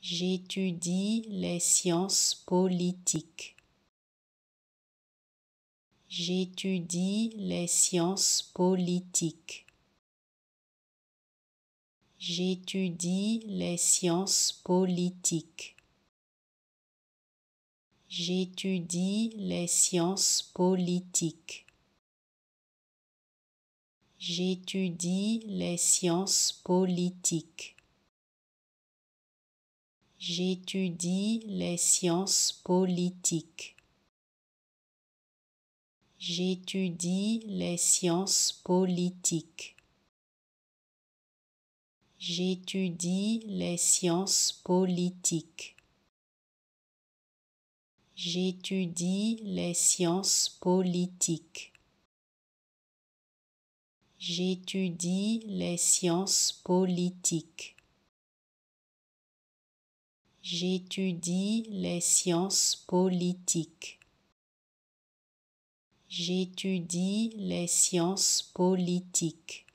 J'étudie les sciences politiques. J'étudie les sciences politiques. J'étudie les sciences politiques. J'étudie les sciences politiques. J'étudie les sciences politiques. J'étudie les sciences politiques. J'étudie les sciences politiques. J'étudie les sciences politiques. J'étudie les sciences politiques. J'étudie les sciences politiques. J'étudie les sciences politiques. J'étudie les sciences politiques.